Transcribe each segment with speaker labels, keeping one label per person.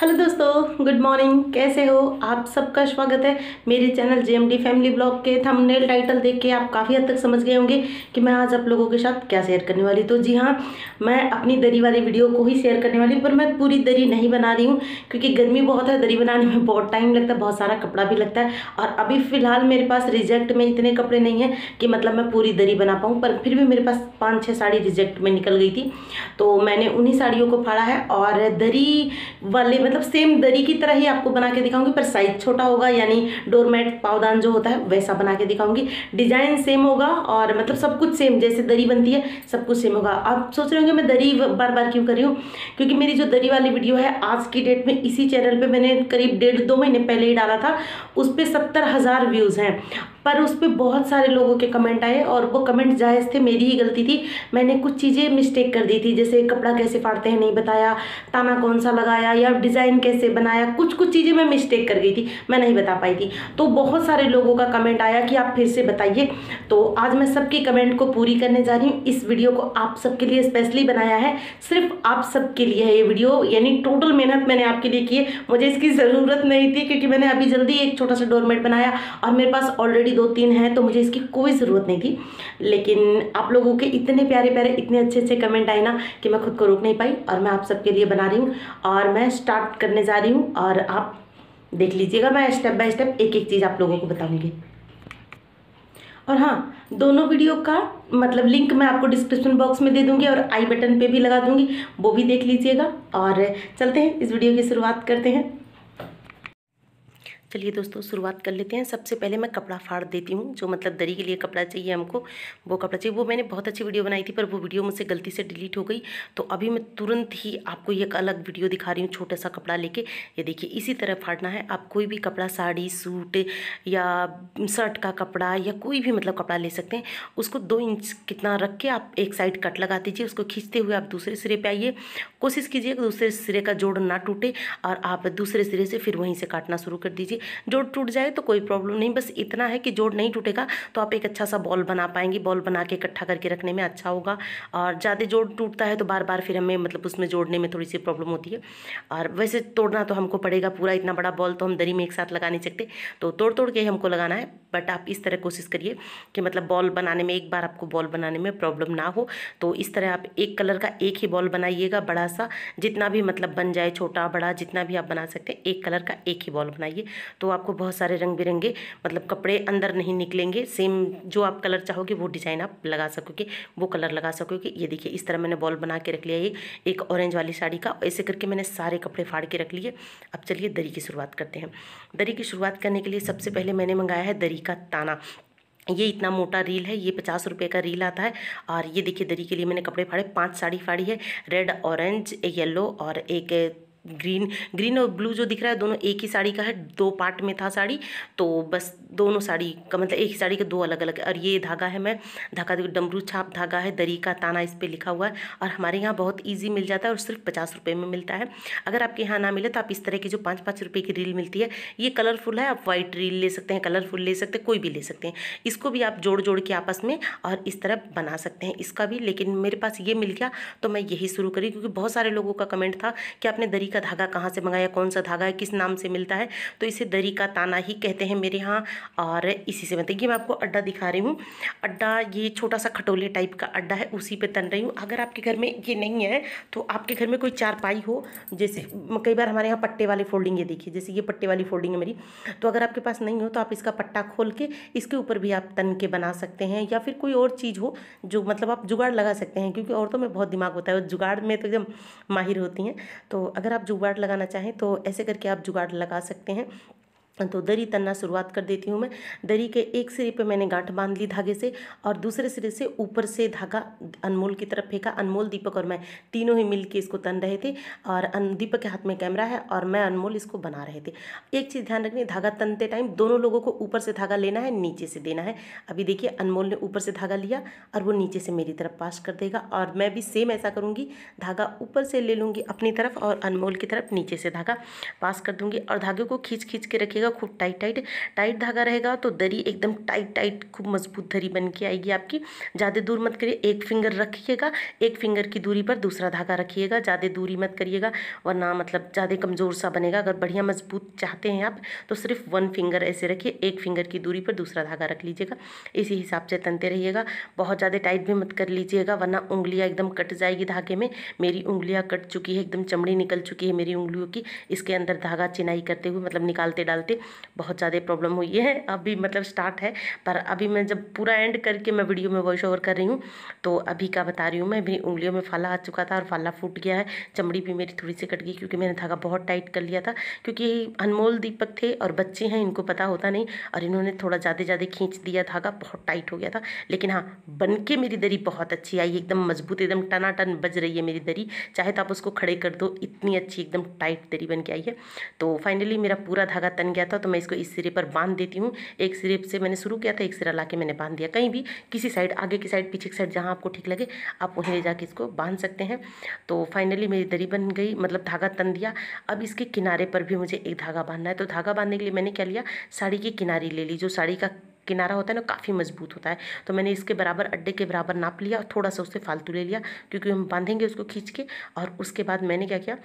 Speaker 1: hello दोस्तों good morning कैसे हो आप सबका स्वागत है मेरे चैनल जे फैमिली ब्लॉग के थंबनेल टाइटल देख के आप काफ़ी हद तक समझ गए होंगे कि मैं आज आप लोगों के साथ क्या शेयर करने वाली तो जी हाँ मैं अपनी दरी वाली वीडियो को ही शेयर करने वाली पर मैं पूरी दरी नहीं बना रही हूँ क्योंकि गर्मी बहुत है दरी बनाने में बहुत टाइम लगता है बहुत सारा कपड़ा भी लगता है और अभी फ़िलहाल मेरे पास रिजेक्ट में इतने कपड़े नहीं हैं कि मतलब मैं पूरी दरी बना पाऊँ पर फिर भी मेरे पास पाँच छः साड़ी रिजेक्ट में निकल गई थी तो मैंने उन्हीं साड़ियों को फाड़ा है और दरी वाले मतलब सेम दरी की तरह ही आपको बना के दिखाऊंगी पर साइज छोटा होगा यानी डोरमेट पावदान जो होता है वैसा बना के दिखाऊंगी डिजाइन सेम होगा और मतलब सब कुछ सेम जैसे दरी बनती है सब कुछ सेम होगा आप सोच रहे होंगे मैं दरी बार बार क्यों कर रही हूँ क्योंकि मेरी जो दरी वाली वीडियो है आज की डेट में इसी चैनल पर मैंने करीब डेढ़ दो महीने पहले ही डाला था उस पर सत्तर हज़ार व्यूज़ हैं पर उस पर बहुत सारे लोगों के कमेंट आए और वो कमेंट जायज़ थे मेरी ही गलती थी मैंने कुछ चीज़ें मिस्टेक कर दी थी जैसे कपड़ा कैसे फाड़ते हैं नहीं बताया ताना कौन सा लगाया या डिज़ाइन कैसे बनाया कुछ कुछ चीज़ें मैं मिस्टेक कर गई थी मैं नहीं बता पाई थी तो बहुत सारे लोगों का कमेंट आया कि आप फिर से बताइए तो आज मैं सबके कमेंट को पूरी करने जा रही हूँ इस वीडियो को आप सबके लिए स्पेशली बनाया है सिर्फ आप सबके लिए है ये वीडियो यानी टोटल मेहनत मैंने आपके लिए की है मुझे इसकी ज़रूरत नहीं थी क्योंकि मैंने अभी जल्दी एक छोटा सा डोरमेट बनाया और मेरे पास ऑलरेडी दो तीन हैं तो मुझे इसकी कोई ज़रूरत नहीं थी लेकिन आप लोगों के इतने प्यारे प्यारे इतने अच्छे अच्छे कमेंट आए ना कि मैं खुद को रोक नहीं पाई और मैं आप सबके लिए बना रही हूँ और मैं स्टार्ट करने जा रही हूँ और आप देख लीजिएगा मैं स्टेप बाय स्टेप एक एक चीज़ आप लोगों को बताऊँगी और हाँ दोनों वीडियो का मतलब लिंक मैं आपको डिस्क्रिप्शन बॉक्स में दे दूंगी और आई बटन पे भी लगा दूंगी वो भी देख लीजिएगा और चलते हैं इस वीडियो की शुरुआत करते हैं चलिए दोस्तों शुरुआत कर लेते हैं सबसे पहले मैं कपड़ा फाड़ देती हूँ जो मतलब दरी के लिए कपड़ा चाहिए हमको वो कपड़ा चाहिए वो मैंने बहुत अच्छी वीडियो बनाई थी पर वो वीडियो मुझसे गलती से डिलीट हो गई तो अभी मैं तुरंत ही आपको एक अलग वीडियो दिखा रही हूँ छोटा सा कपड़ा लेके ये देखिए इसी तरह फाड़ना है आप कोई भी कपड़ा साड़ी सूट या शर्ट का कपड़ा या कोई भी मतलब कपड़ा ले सकते हैं उसको दो इंच कितना रख के आप एक साइड कट लगा दीजिए उसको खींचते हुए आप दूसरे सिरे पर आइए कोशिश कीजिए कि दूसरे सिरे का जोड़ ना टूटे और आप दूसरे सिरे से फिर वहीं से काटना शुरू कर दीजिए जोड़ टूट जाए तो कोई प्रॉब्लम नहीं बस इतना है कि जोड़ नहीं टूटेगा तो आप एक अच्छा सा बॉल बना पाएंगी बॉल बना के इकट्ठा करके रखने में अच्छा होगा और ज़्यादा जोड़ टूटता है तो बार बार फिर हमें मतलब उसमें जोड़ने में थोड़ी सी प्रॉब्लम होती है और वैसे तोड़ना तो हमको पड़ेगा पूरा इतना बड़ा बॉल तो हम दरी में एक साथ लगा नहीं सकते तो तोड़ तोड़ के ही हमको लगाना है बट आप इस तरह कोशिश करिए कि मतलब बॉल बनाने में एक बार आपको बॉल बनाने में प्रॉब्लम ना हो तो इस तरह आप एक कलर का एक ही बॉल बनाइएगा बड़ा सा जितना भी मतलब बन जाए छोटा बड़ा जितना भी आप बना सकते हैं एक कलर का एक ही बॉल बनाइए तो आपको बहुत सारे रंग बिरंगे मतलब कपड़े अंदर नहीं निकलेंगे सेम जो आप कलर चाहोगे वो डिज़ाइन आप लगा सकोगे वो कलर लगा सकोगे ये देखिए इस तरह मैंने बॉल बना के रख लिया ये एक ऑरेंज वाली साड़ी का ऐसे करके मैंने सारे कपड़े फाड़ के रख लिए अब चलिए दरी की शुरुआत करते हैं दरी की शुरुआत करने के लिए सबसे पहले मैंने मंगाया है दरी का ताना ये इतना मोटा रील है ये पचास रुपये का रील आता है और ये देखिए दरी के लिए मैंने कपड़े फाड़े पांच साड़ी फाड़ी है रेड ऑरेंज येलो और एक ग्रीन ग्रीन और ब्लू जो दिख रहा है दोनों एक ही साड़ी का है दो पार्ट में था साड़ी तो बस दोनों साड़ी का मतलब एक ही साड़ी का दो अलग अलग और ये धागा है मैं धागा देखो डमरू छाप धागा है दरी का ताना इस पर लिखा हुआ है और हमारे यहाँ बहुत ईजी मिल जाता है और सिर्फ पचास रुपये में मिलता है अगर आपके यहाँ ना मिले तो आप इस तरह की जो पाँच पाँच रुपये की रील मिलती है ये कलरफुल है आप वाइट रील ले सकते हैं कलरफुल ले सकते हैं कोई भी ले सकते हैं इसको भी आप जोड़ जोड़ के आपस में और इस तरह बना सकते हैं इसका भी लेकिन मेरे पास ये मिल गया तो मैं यही शुरू करी क्योंकि बहुत सारे लोगों का कमेंट था कि आपने दरी का धागा कहाँ से मंगाया कौन सा धागा है किस नाम से मिलता है तो इसे दरी का ताना ही कहते हैं मेरे यहाँ और इसी से बनते ये मैं आपको अड्डा दिखा रही हूँ अड्डा ये छोटा सा खटोले टाइप का अड्डा है उसी पर तन रही हूँ अगर आपके घर में ये नहीं है तो आपके घर में कोई चारपाई हो जैसे कई बार हमारे यहाँ पट्टे वाली फोल्डिंग है देखिए जैसे ये पट्टे वाली फोल्डिंग है मेरी तो अगर आपके पास नहीं हो तो आप इसका पट्टा खोल के इसके ऊपर भी आप तन के बना सकते हैं या फिर कोई और चीज़ हो जो मतलब आप जुगाड़ लगा सकते हैं क्योंकि औरतों में बहुत दिमाग होता है और जुगाड़ में तो एकदम माहिर होती हैं तो अगर आप जुगाड़ लगाना चाहें तो ऐसे करके आप जुगाड़ लगा सकते हैं तो दरी तनना शुरुआत कर देती हूँ मैं दरी के एक सिरे पे मैंने गांठ बांध ली धागे से और दूसरे सिरे से ऊपर से धागा अनमोल की तरफ फेंका अनमोल दीपक और मैं तीनों ही मिल के इसको तन रहे थे और दीपक के हाथ में कैमरा है और मैं अनमोल इसको बना रहे थे एक चीज़ ध्यान रखनी धागा तनते टाइम दोनों लोगों को ऊपर से धागा लेना है नीचे से देना है अभी देखिए अनमोल ने ऊपर से धागा लिया और वो नीचे से मेरी तरफ पास कर देगा और मैं भी सेम ऐसा करूँगी धागा ऊपर से ले लूँगी अपनी तरफ और अनमोल की तरफ नीचे से धागा पास कर दूँगी और धागे को खींच खींच के रखेगा रहेगा खूब टाइट टाइट टाइट धागा रहेगा तो दरी एकदम टाइट टाइट खूब मजबूत दरी बन के आएगी आपकी ज़्यादा दूर मत करिए एक फिंगर रखिएगा एक फिंगर की दूरी पर दूसरा धागा रखिएगा ज़्यादा दूरी मत करिएगा वरना मतलब ज़्यादा कमज़ोर सा बनेगा अगर बढ़िया मजबूत चाहते हैं आप तो सिर्फ वन फिंगर ऐसे रखिए एक फिंगर की दूरी पर दूसरा धागा रख लीजिएगा इसी हिसाब से तनते रहिएगा बहुत ज़्यादा टाइट भी मत कर लीजिएगा वरना उंगलियाँ एकदम कट जाएगी धागे में मेरी उंगलियाँ कट चुकी है एकदम चमड़ी निकल चुकी है मेरी उंगलियों की इसके अंदर धागा चिनाई करते हुए मतलब निकालते डालते बहुत ज़्यादा प्रॉब्लम हुई है अभी मतलब स्टार्ट है पर अभी मैं जब पूरा एंड करके मैं वीडियो में वॉइस ओवर कर रही हूँ तो अभी का बता रही हूँ मैं अभी उंगलियों में फाला आ चुका था और फाला फूट गया है चमड़ी भी मेरी थोड़ी सी कट गई क्योंकि मैंने धागा बहुत टाइट कर लिया था क्योंकि अनमोल दीपक थे और बच्चे हैं इनको पता होता नहीं और इन्होंने थोड़ा ज़्यादा ज़्यादा खींच दिया धागा बहुत टाइट हो गया था लेकिन हाँ बन के मेरी दरी बहुत अच्छी आई एकदम मजबूत एकदम टनाटन बज रही है मेरी दरी चाहे तो आप उसको खड़े कर दो इतनी अच्छी एकदम टाइट दरी बन के आई है तो फाइनली मेरा पूरा धागा तन गया गया था तो मैं इसको इस सिरे पर बांध देती हूँ एक सिरे से मैंने शुरू किया था एक सिरा ला मैंने बांध दिया कहीं भी किसी साइड आगे की साइड पीछे की साइड जहाँ आपको ठीक लगे आप वहीं ले जाके इसको बांध सकते हैं तो फाइनली मेरी दरी बन गई मतलब धागा तन दिया अब इसके किनारे पर भी मुझे एक धागा बांधना है तो धागा बांधने के लिए मैंने क्या लिया साड़ी की किनारी ले ली जो साड़ी का किनारा होता है ना काफ़ी मजबूत होता है तो मैंने इसके बराबर अड्डे के बराबर नाप लिया और थोड़ा सा उससे फालतू ले लिया क्योंकि हम बांधेंगे उसको खींच के और उसके बाद मैंने क्या किया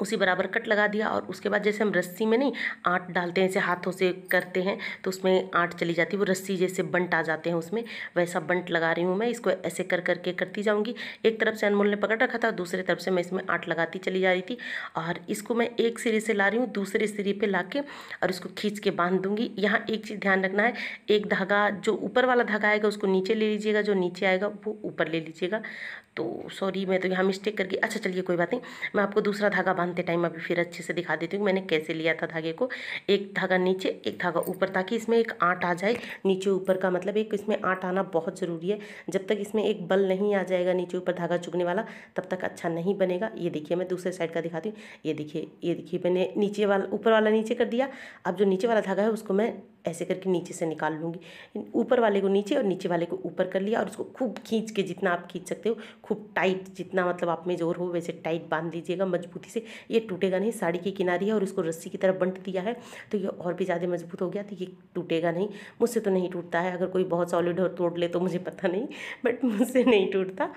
Speaker 1: उसी बराबर कट लगा दिया और उसके बाद जैसे हम रस्सी में नहीं आट डालते हैं ऐसे हाथों से करते हैं तो उसमें आँट चली जाती है वो रस्सी जैसे बंट आ जाते हैं उसमें वैसा बंट लगा रही हूँ मैं इसको ऐसे कर करके करती जाऊँगी एक तरफ से अनमोल ने पकड़ रखा था दूसरे तरफ से मैं इसमें आँट लगाती चली जा रही थी और इसको मैं एक सिरे से ला रही हूँ दूसरे सिरे पर ला और इसको खींच के बांध दूँगी यहाँ एक चीज़ ध्यान रखना है एक धागा जो ऊपर वाला धागा आएगा उसको नीचे ले लीजिएगा जो नीचे आएगा वो ऊपर ले लीजिएगा तो सॉरी मैं तो यहाँ मिस्टेक करके अच्छा चलिए कोई बात नहीं मैं आपको दूसरा धागा बांधते टाइम अभी फिर अच्छे से दिखा देती हूँ मैंने कैसे लिया था धागे को एक धागा नीचे एक धागा ऊपर ताकि इसमें एक आँट आ जाए नीचे ऊपर का मतलब एक इसमें आँट आना बहुत ज़रूरी है जब तक इसमें एक बल नहीं आ जाएगा नीचे ऊपर धागा चुगने वाला तब तक अच्छा नहीं बनेगा ये देखिए मैं दूसरे साइड का दिखाती हूँ ये देखिए ये देखिए मैंने नीचे वाला ऊपर वाला नीचे कर दिया अब जो नीचे वाला धागा है उसको मैं ऐसे करके नीचे से निकाल लूँगी ऊपर वाले को नीचे और नीचे वाले को ऊपर कर लिया और उसको खूब खींच के जितना आप खींच सकते हो खूब टाइट जितना मतलब आप में जोर हो वैसे टाइट बांध लीजिएगा मजबूती से ये टूटेगा नहीं साड़ी की किनारी है और उसको रस्सी की तरफ बंट दिया है तो ये और भी ज़्यादा मजबूत हो गया तो ये टूटेगा नहीं मुझसे तो नहीं टूटता है अगर कोई बहुत सॉलिड और तोड़ ले तो मुझे पता नहीं बट मुझसे नहीं टूटता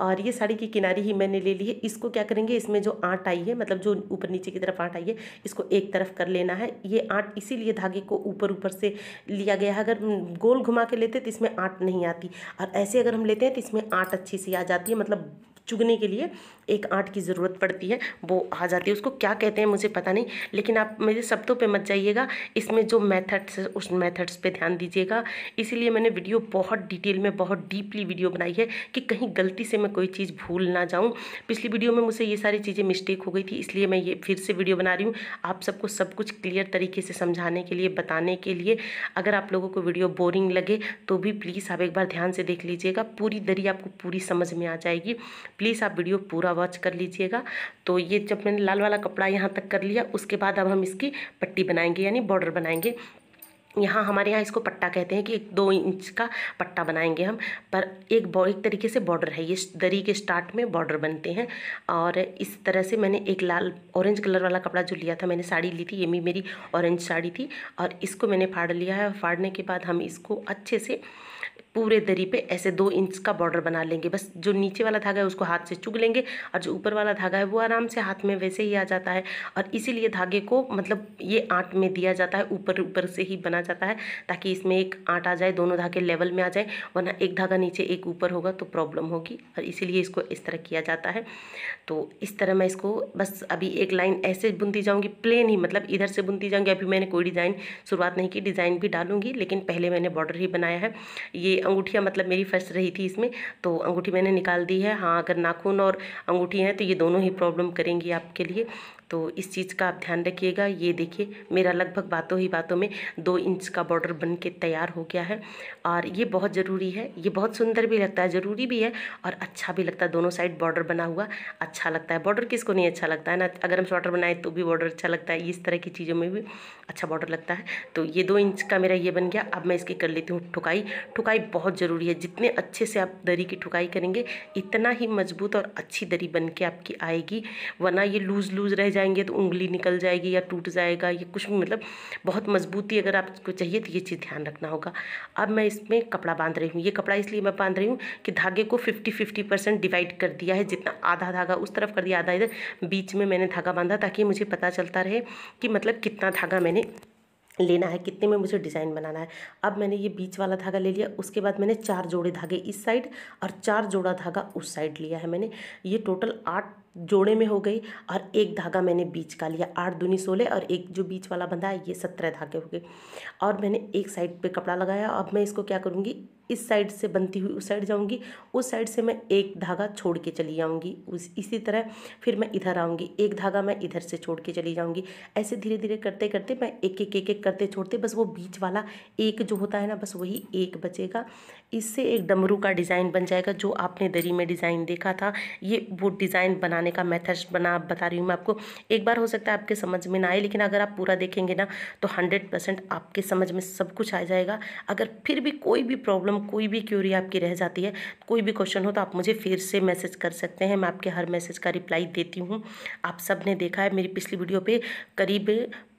Speaker 1: और ये साड़ी की किनारी ही मैंने ले ली है इसको क्या करेंगे इसमें जो आँट आई है मतलब जो ऊपर नीचे की तरफ आँट आई है इसको एक तरफ कर लेना है ये आँट इसीलिए धागे को ऊपर ऊपर से लिया गया है अगर गोल घुमा के लेते तो इसमें आँट नहीं आती और ऐसे अगर हम लेते हैं तो इसमें आँट अच्छी सी आ जाती है मतलब चुगने के लिए एक आँट की ज़रूरत पड़ती है वो आ जाती है उसको क्या कहते हैं मुझे पता नहीं लेकिन आप मेरे शब्दों तो पे मत जाइएगा इसमें जो मेथड्स उस मेथड्स पे ध्यान दीजिएगा इसीलिए मैंने वीडियो बहुत डिटेल में बहुत डीपली वीडियो बनाई है कि कहीं गलती से मैं कोई चीज़ भूल ना जाऊँ पिछली वीडियो में मुझसे ये सारी चीज़ें मिस्टेक हो गई थी इसलिए मैं ये फिर से वीडियो बना रही हूँ आप सबको सब कुछ क्लियर तरीके से समझाने के लिए बताने के लिए अगर आप लोगों को वीडियो बोरिंग लगे तो भी प्लीज़ आप एक बार ध्यान से देख लीजिएगा पूरी दरी आपको पूरी समझ में आ जाएगी प्लीज़ आप वीडियो पूरा वॉच कर लीजिएगा तो ये जब मैंने लाल वाला कपड़ा यहाँ तक कर लिया उसके बाद अब हम इसकी पट्टी बनाएंगे यानी बॉर्डर बनाएंगे यहाँ हमारे यहाँ इसको पट्टा कहते हैं कि एक दो इंच का पट्टा बनाएंगे हम पर एक बॉ एक तरीके से बॉर्डर है ये दरी के स्टार्ट में बॉर्डर बनते हैं और इस तरह से मैंने एक लाल ऑरेंज कलर वाला कपड़ा जो लिया था मैंने साड़ी ली थी ये भी मेरी ऑरेंज साड़ी थी और इसको मैंने फाड़ लिया है फाड़ने के बाद हम इसको अच्छे से पूरे दरी पे ऐसे दो इंच का बॉर्डर बना लेंगे बस जो नीचे वाला धागा है उसको हाथ से चुग लेंगे और जो ऊपर वाला धागा है वो आराम से हाथ में वैसे ही आ जाता है और इसीलिए धागे को मतलब ये आँट में दिया जाता है ऊपर ऊपर से ही बना जाता है ताकि इसमें एक आँट आ जाए दोनों धागे लेवल में आ जाए वरना एक धागा नीचे एक ऊपर होगा तो प्रॉब्लम होगी और इसीलिए इसको इस तरह किया जाता है तो इस तरह मैं इसको बस अभी एक लाइन ऐसे बुनती जाऊँगी प्लेन ही मतलब इधर से बुनती जाऊँगी अभी मैंने कोई डिज़ाइन शुरुआत नहीं की डिज़ाइन भी डालूंगी लेकिन पहले मैंने बॉर्डर ही बनाया है ये अंगूठियाँ मतलब मेरी फंस रही थी इसमें तो अंगूठी मैंने निकाल दी है हाँ अगर नाखून और अंगूठी हैं तो ये दोनों ही प्रॉब्लम करेंगी आपके लिए तो इस चीज़ का आप ध्यान रखिएगा ये देखिए मेरा लगभग बातों ही बातों में दो इंच का बॉर्डर बन के तैयार हो गया है और ये बहुत ज़रूरी है ये बहुत सुंदर भी लगता है ज़रूरी भी है और अच्छा भी लगता है दोनों साइड बॉर्डर बना हुआ अच्छा लगता है बॉर्डर किसको नहीं अच्छा लगता है ना अगर हम स्वेटर बनाए तो भी बॉर्डर अच्छा लगता है इस तरह की चीज़ों में भी अच्छा बॉर्डर लगता है तो ये दो इंच का मेरा ये बन गया अब मैं इसकी कर लेती हूँ ठुकाई ठुकाई बहुत ज़रूरी है जितने अच्छे से आप दरी की ठुकाई करेंगे इतना ही मजबूत और अच्छी दरी बन के आपकी आएगी वरना ये लूज़ लूज़ रह जाएंगे तो उंगली निकल जाएगी या टूट जाएगा या कुछ भी मतलब बहुत मजबूती अगर आपको चाहिए तो ये चीज़ ध्यान रखना होगा अब मैं इसमें कपड़ा बांध रही हूँ ये कपड़ा इसलिए मैं बांध रही हूँ कि धागे को फिफ्टी फिफ्टी परसेंट डिवाइड कर दिया है जितना आधा धागा उस तरफ कर दिया आधा इधर बीच में मैंने धागा बांधा ताकि मुझे पता चलता रहे कि मतलब कितना धागा मैंने लेना है कितने में मुझे डिज़ाइन बनाना है अब मैंने ये बीच वाला धागा ले लिया उसके बाद मैंने चार जोड़े धागे इस साइड और चार जोड़ा धागा उस साइड लिया है मैंने ये टोटल आठ जोड़े में हो गई और एक धागा मैंने बीच का लिया आठ दूनी सोलह और एक जो बीच वाला बंधा है ये सत्रह धागे हो गए और मैंने एक साइड पे कपड़ा लगाया अब मैं इसको क्या करूँगी इस साइड से बनती हुई उस साइड जाऊँगी उस साइड से मैं एक धागा छोड़ के चली जाऊँगी उस इसी तरह फिर मैं इधर आऊँगी एक धागा मैं इधर से छोड़ के चली जाऊँगी ऐसे धीरे धीरे करते करते मैं एक एक एक एक करते छोड़ते बस वो बीच वाला एक जो होता है ना बस वही एक बचेगा इससे एक डमरू का डिज़ाइन बन जाएगा जो आपने दरी में डिज़ाइन देखा था ये वो डिज़ाइन बनाने बनाने का मेथड बना बता रही हूँ मैं आपको एक बार हो सकता है आपके समझ में ना आए लेकिन अगर आप पूरा देखेंगे ना तो हंड्रेड परसेंट आपके समझ में सब कुछ आ जाएगा अगर फिर भी कोई भी प्रॉब्लम कोई भी क्यूरी आपकी रह जाती है कोई भी क्वेश्चन हो तो आप मुझे फिर से मैसेज कर सकते हैं मैं आपके हर मैसेज का रिप्लाई देती हूँ आप सब ने देखा है मेरी पिछली वीडियो पर करीब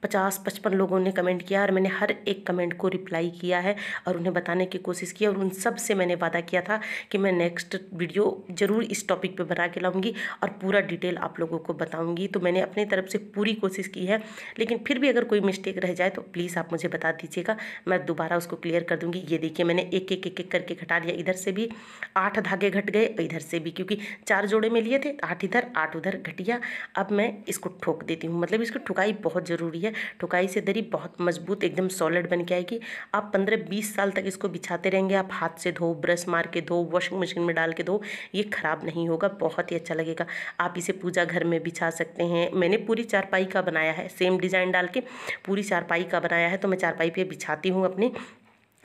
Speaker 1: पचास पचपन लोगों ने कमेंट किया और मैंने हर एक कमेंट को रिप्लाई किया है और उन्हें बताने की कोशिश की और उन सब से मैंने वादा किया था कि मैं नेक्स्ट वीडियो ज़रूर इस टॉपिक पे बना के लाऊंगी और पूरा डिटेल आप लोगों को बताऊंगी तो मैंने अपनी तरफ से पूरी कोशिश की है लेकिन फिर भी अगर कोई मिस्टेक रह जाए तो प्लीज़ आप मुझे बता दीजिएगा मैं दोबारा उसको क्लियर कर दूँगी ये देखिए मैंने एक एक एक एक करके घटा लिया इधर से भी आठ धागे घट गए इधर से भी क्योंकि चार जोड़े में लिए थे आठ इधर आठ उधर घटिया अब मैं इसको ठोक देती हूँ मतलब इसकी ठुकाई बहुत ज़रूरी है ठुकाई से दरी बहुत मजबूत एकदम सॉलिड बन के आएगी आप पंद्रह बीस साल तक इसको बिछाते रहेंगे आप हाथ से धो ब्रश मार के धो वॉशिंग मशीन में डाल के धो ये ख़राब नहीं होगा बहुत ही अच्छा लगेगा आप इसे पूजा घर में बिछा सकते हैं मैंने पूरी चारपाई का बनाया है सेम डिज़ाइन डाल के पूरी चारपाई का बनाया है तो मैं चारपाई पर बिछाती हूँ अपनी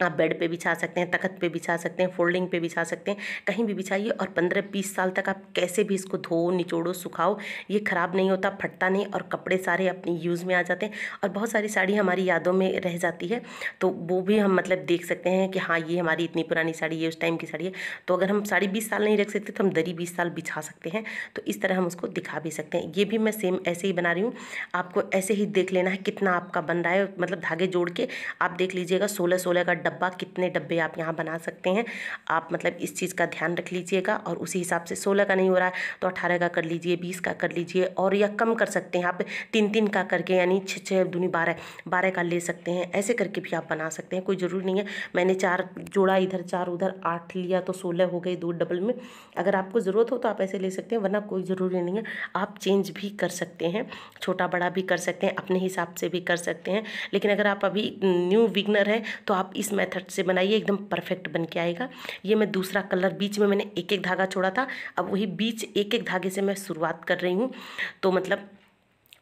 Speaker 1: आप बेड पे बिछा सकते हैं तखत पे बिछा सकते हैं फोल्डिंग पे बिछा सकते हैं कहीं भी बिछाइए और पंद्रह बीस साल तक आप कैसे भी इसको धो निचोड़ो सुखाओ ये ख़राब नहीं होता फटता नहीं और कपड़े सारे अपनी यूज़ में आ जाते हैं और बहुत सारी साड़ी हमारी यादों में रह जाती है तो वो भी हम मतलब देख सकते हैं कि हाँ ये हमारी इतनी पुरानी साड़ी है उस टाइम की साड़ी है तो अगर हम साड़ी बीस साल नहीं रख सकते तो हम दरी बीस साल बिछा सकते हैं तो इस तरह हम उसको दिखा भी सकते हैं ये भी मैं सेम ऐसे ही बना रही हूँ आपको ऐसे ही देख लेना है कितना आपका बन रहा है मतलब धागे जोड़ के आप देख लीजिएगा सोलह सोलह का डब्बा कितने डब्बे आप यहाँ बना सकते हैं आप मतलब इस चीज़ का ध्यान रख लीजिएगा और उसी हिसाब से सोलह का नहीं हो रहा है तो अठारह का कर लीजिए बीस का कर लीजिए और या कम कर सकते हैं आप तीन तीन का करके यानी छः छः दूनी बारह बारह का ले सकते हैं ऐसे करके भी आप बना सकते हैं कोई ज़रूरी नहीं है मैंने चार जोड़ा इधर चार उधर आठ लिया तो सोलह हो गई दो डबल में अगर आपको ज़रूरत हो तो आप ऐसे ले सकते हैं वरना कोई ज़रूरी नहीं है आप चेंज भी कर सकते हैं छोटा बड़ा भी कर सकते हैं अपने हिसाब से भी कर सकते हैं लेकिन अगर आप अभी न्यू विगनर है तो आप इस मेथड से बनाइए एकदम परफेक्ट बन के आएगा ये मैं दूसरा कलर बीच में मैंने एक एक धागा छोड़ा था अब वही बीच एक एक धागे से मैं शुरुआत कर रही हूँ तो मतलब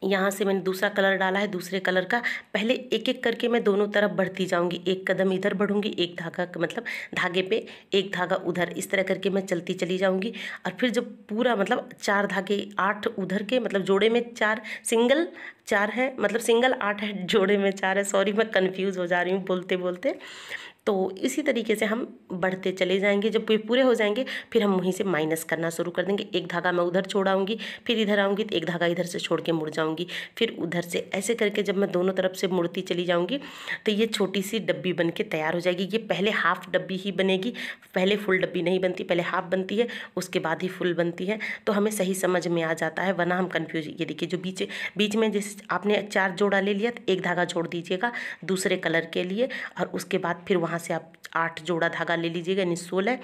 Speaker 1: यहाँ से मैंने दूसरा कलर डाला है दूसरे कलर का पहले एक एक करके मैं दोनों तरफ बढ़ती जाऊँगी एक कदम इधर बढ़ूँगी एक धागा मतलब धागे पे एक धागा उधर इस तरह करके मैं चलती चली जाऊँगी और फिर जब पूरा मतलब चार धागे आठ उधर के मतलब जोड़े में चार सिंगल चार है मतलब सिंगल आठ है जोड़े में चार है सॉरी मैं कन्फ्यूज़ हो जा रही हूँ बोलते बोलते तो इसी तरीके से हम बढ़ते चले जाएंगे जब ये पूरे हो जाएंगे फिर हम वहीं से माइनस करना शुरू कर देंगे एक धागा मैं उधर छोड़ाऊँगी फिर इधर आऊँगी तो एक धागा इधर से छोड़ के मुड़ जाऊँगी फिर उधर से ऐसे करके जब मैं दोनों तरफ से मुड़ती चली जाऊँगी तो ये छोटी सी डब्बी बन के तैयार हो जाएगी ये पहले हाफ डब्बी ही बनेगी पहले फुल डब्बी नहीं बनती पहले हाफ बनती है उसके बाद ही फुल बनती है तो हमें सही समझ में आ जाता है वरना हम कन्फ्यूज ये देखिए जो बीच बीच में जैसे आपने चार जोड़ा ले लिया तो एक धागा छोड़ दीजिएगा दूसरे कलर के लिए और उसके बाद फिर वहाँ यहाँ से आप आठ जोड़ा धागा ले लीजिएगा यानी सोलह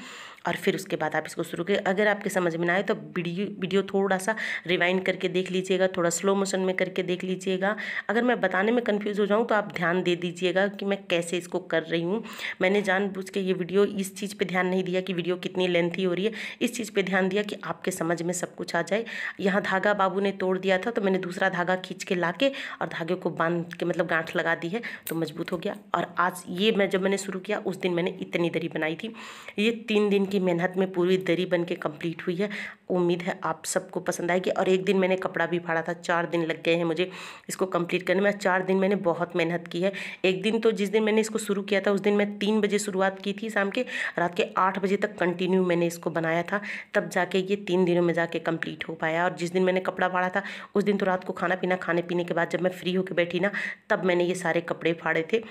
Speaker 1: और फिर उसके बाद आप इसको शुरू करें अगर आपके समझ में ना आए तो वीडियो वीडियो थोड़ा सा रिवाइंड करके देख लीजिएगा थोड़ा स्लो मोशन में करके देख लीजिएगा अगर मैं बताने में कन्फ्यूज़ हो जाऊँ तो आप ध्यान दे दीजिएगा कि मैं कैसे इसको कर रही हूँ मैंने जानबूझ के ये वीडियो इस चीज़ पर ध्यान नहीं दिया कि वीडियो कितनी लेंथी हो रही है इस चीज़ पर ध्यान दिया कि आपके समझ में सब कुछ आ जाए यहाँ धागा बाबू ने तोड़ दिया था तो मैंने दूसरा धागा खींच के ला के और धागे को बांध के मतलब गांठ लगा दी है तो मजबूत हो गया और आज ये मैं जब मैंने शुरू किया उस दिन मैंने इतनी दरी बनाई थी ये तीन दिन की की मेहनत में पूरी दरी बन के कम्प्लीट हुई है उम्मीद है आप सबको पसंद आएगी और एक दिन मैंने कपड़ा भी फाड़ा था चार दिन लग गए हैं मुझे इसको कंप्लीट करने में चार दिन मैंने बहुत मेहनत की है एक दिन तो जिस दिन मैंने इसको शुरू किया था उस दिन मैं तीन बजे शुरुआत की थी शाम के रात के आठ बजे तक कंटिन्यू मैंने इसको बनाया था तब जाके ये तीन दिनों में जाके कंप्लीट हो पाया और जिस दिन मैंने कपड़ा फाड़ा था उस दिन तो रात को खाना पीना खाने पीने के बाद जब मैं फ्री होकर बैठी ना तब मैंने ये सारे कपड़े फाड़े थे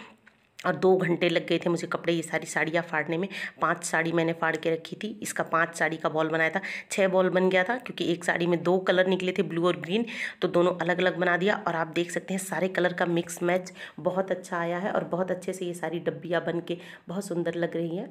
Speaker 1: और दो घंटे लग गए थे मुझे कपड़े ये सारी साड़ियाँ फाड़ने में पांच साड़ी मैंने फाड़ के रखी थी इसका पांच साड़ी का बॉल बनाया था छः बॉल बन गया था क्योंकि एक साड़ी में दो कलर निकले थे ब्लू और ग्रीन तो दोनों अलग अलग बना दिया और आप देख सकते हैं सारे कलर का मिक्स मैच बहुत अच्छा आया है और बहुत अच्छे से ये सारी डब्बियाँ बन के बहुत सुंदर लग रही है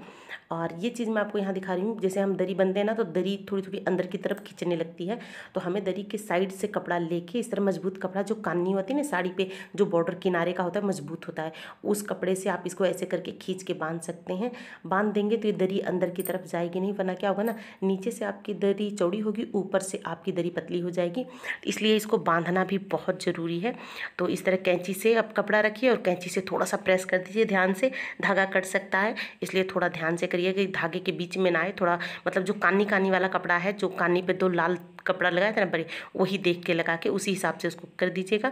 Speaker 1: और ये चीज़ मैं आपको यहाँ दिखा रही हूँ जैसे हम दरी बनते हैं ना तो दरी थोड़ी थोड़ी अंदर की तरफ खींचने लगती है तो हमें दरी के साइड से कपड़ा लेके इस तरह मजबूत कपड़ा जो कानी होती है ना साड़ी पर जो बॉर्डर किनारे का होता है मजबूत होता है उस कपड़े से आप इसको ऐसे करके खींच के बांध सकते हैं बांध देंगे तो ये दरी अंदर की तरफ जाएगी नहीं वरना क्या होगा ना नीचे से आपकी दरी चौड़ी होगी ऊपर से आपकी दरी पतली हो जाएगी इसलिए इसको बांधना भी बहुत ज़रूरी है तो इस तरह कैंची से आप कपड़ा रखिए और कैंची से थोड़ा सा प्रेस कर दीजिए ध्यान से धागा कट सकता है इसलिए थोड़ा ध्यान से करिए कि धागे के बीच में ना आए थोड़ा मतलब जो कानी कानी वाला कपड़ा है जो कानी पर दो लाल कपड़ा लगाया था ना बड़ी वही देख के लगा के उसी हिसाब से उसको कर दीजिएगा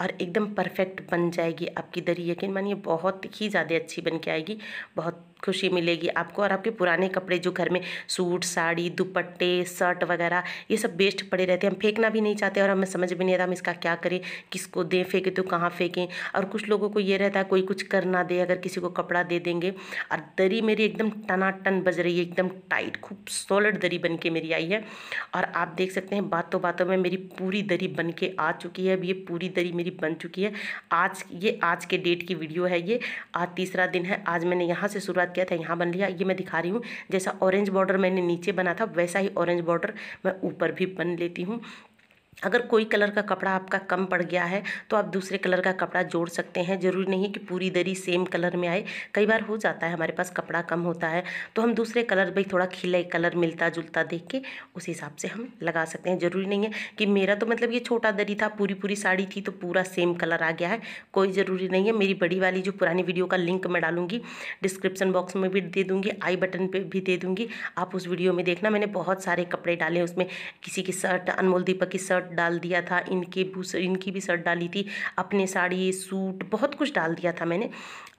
Speaker 1: और एकदम परफेक्ट बन जाएगी आपकी दरी यकीन मानिए बहुत ही ज़्यादा अच्छी बन के आएगी बहुत खुशी मिलेगी आपको और आपके पुराने कपड़े जो घर में सूट साड़ी दुपट्टे शर्ट वगैरह ये सब वेस्ट पड़े रहते हैं हम फेंकना भी नहीं चाहते और हमें समझ भी नहीं आता हम इसका क्या करें किसको दें फेंकें तो कहाँ फेंकें और कुछ लोगों को ये रहता है कोई कुछ कर ना दे अगर किसी को कपड़ा दे देंगे और दरी मेरी एकदम टनाटन बज रही है एकदम टाइट खूब सॉलिड दरी बन के मेरी आई है और आप देख सकते हैं बातों बातों में मेरी पूरी दरी बन के आ चुकी है अब ये पूरी दरी मेरी बन चुकी है आज ये आज के डेट की वीडियो है ये आज तीसरा दिन है आज मैंने यहाँ से शुरुआत किया था यहाँ बन लिया ये मैं दिखा रही हूँ जैसा ऑरेंज बॉर्डर मैंने नीचे बना था वैसा ही ऑरेंज बॉर्डर मैं ऊपर भी बन लेती हूँ अगर कोई कलर का कपड़ा आपका कम पड़ गया है तो आप दूसरे कलर का कपड़ा जोड़ सकते हैं ज़रूरी नहीं कि पूरी दरी सेम कलर में आए कई बार हो जाता है हमारे पास कपड़ा कम होता है तो हम दूसरे कलर भाई थोड़ा खिले कलर मिलता जुलता देख के उस हिसाब से हम लगा सकते हैं ज़रूरी नहीं है कि मेरा तो मतलब ये छोटा दरी था पूरी पूरी साड़ी थी तो पूरा सेम कलर आ गया है कोई ज़रूरी नहीं है मेरी बड़ी वाली जो पुरानी वीडियो का लिंक मैं डालूंगी डिस्क्रिप्सन बॉक्स में भी दे दूँगी आई बटन पर भी दे दूँगी आप उस वीडियो में देखना मैंने बहुत सारे कपड़े डाले उसमें किसी की शर्ट अनमोल दीपक की शर्ट डाल दिया था इनके बूस इनकी भी शर्ट डाली थी अपने साड़ी सूट बहुत कुछ डाल दिया था मैंने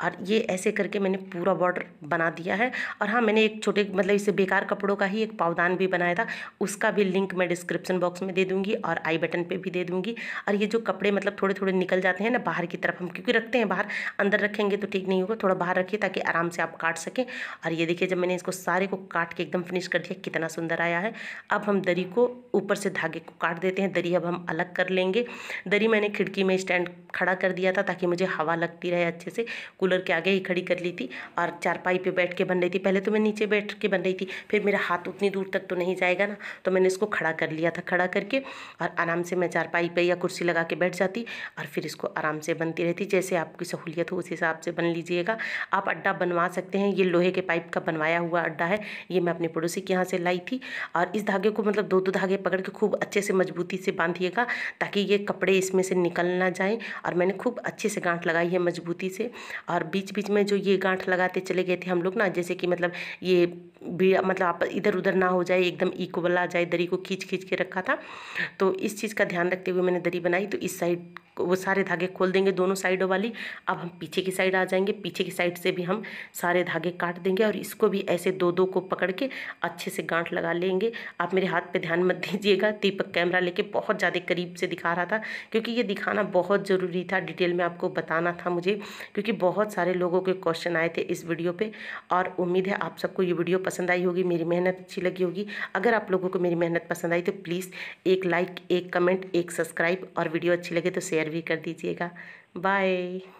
Speaker 1: और ये ऐसे करके मैंने पूरा बॉर्डर बना दिया है और हाँ मैंने एक छोटे मतलब इसे बेकार कपड़ों का ही एक पावदान भी बनाया था उसका भी लिंक मैं डिस्क्रिप्शन बॉक्स में दे दूँगी और आई बटन पर भी दे दूँगी और ये जो कपड़े मतलब थोड़े थोड़े निकल जाते हैं ना बाहर की तरफ हम क्योंकि रखते हैं बाहर अंदर रखेंगे तो ठीक नहीं होगा थोड़ा बाहर रखिए ताकि आराम से आप काट सकें और ये देखिए जब मैंने इसको सारे को काट के एकदम फिनिश कर दिया कितना सुंदर आया है अब हम दरी को ऊपर से धागे को काट देते हैं दरी अब हम अलग कर लेंगे दरी मैंने खिड़की में स्टैंड खड़ा कर दिया था ताकि मुझे हवा लगती रहे अच्छे से कूलर के आगे ही खड़ी कर ली थी और चारपाई पे बैठ के बन रही थी पहले तो मैं नीचे बैठ के बन रही थी फिर मेरा हाथ उतनी दूर तक तो नहीं जाएगा ना तो मैंने इसको खड़ा कर लिया था खड़ा करके और आराम से मैं चारपाई पर या कुर्सी लगा के बैठ जाती और फिर इसको आराम से बनती रहती जैसे आपकी सहूलियत हो उस हिसाब से बन लीजिएगा आप अड्डा बनवा सकते हैं ये लोहे के पाइप का बनवाया हुआ अड्डा है ये मैं अपने पड़ोसी के यहाँ से लाई थी और इस धागे को मतलब दो दो धागे पकड़ के खूब अच्छे से मजबूती से बांधिएगा ताकि ये कपड़े इसमें से निकल ना जाए और मैंने खूब अच्छे से गांठ लगाई है मजबूती से और बीच बीच में जो ये गांठ लगाते चले गए थे हम लोग ना जैसे कि मतलब ये भी मतलब आप इधर उधर ना हो जाए एकदम इक्वल आ जाए दरी को खींच खींच के रखा था तो इस चीज़ का ध्यान रखते हुए मैंने दरी बनाई तो इस साइड वो सारे धागे खोल देंगे दोनों साइडों वाली अब हम पीछे की साइड आ जाएंगे पीछे की साइड से भी हम सारे धागे काट देंगे और इसको भी ऐसे दो दो को पकड़ के अच्छे से गांठ लगा लेंगे आप मेरे हाथ पे ध्यान मत दीजिएगा दीपक कैमरा लेके बहुत ज़्यादा करीब से दिखा रहा था क्योंकि ये दिखाना बहुत ज़रूरी था डिटेल में आपको बताना था मुझे क्योंकि बहुत सारे लोगों के क्वेश्चन आए थे इस वीडियो पर और उम्मीद है आप सबको ये वीडियो पसंद आई होगी मेरी मेहनत अच्छी लगी होगी अगर आप लोगों को मेरी मेहनत पसंद आई तो प्लीज़ एक लाइक एक कमेंट एक सब्सक्राइब और वीडियो अच्छी लगे तो शेयर शेयर भी कर दीजिएगा बाय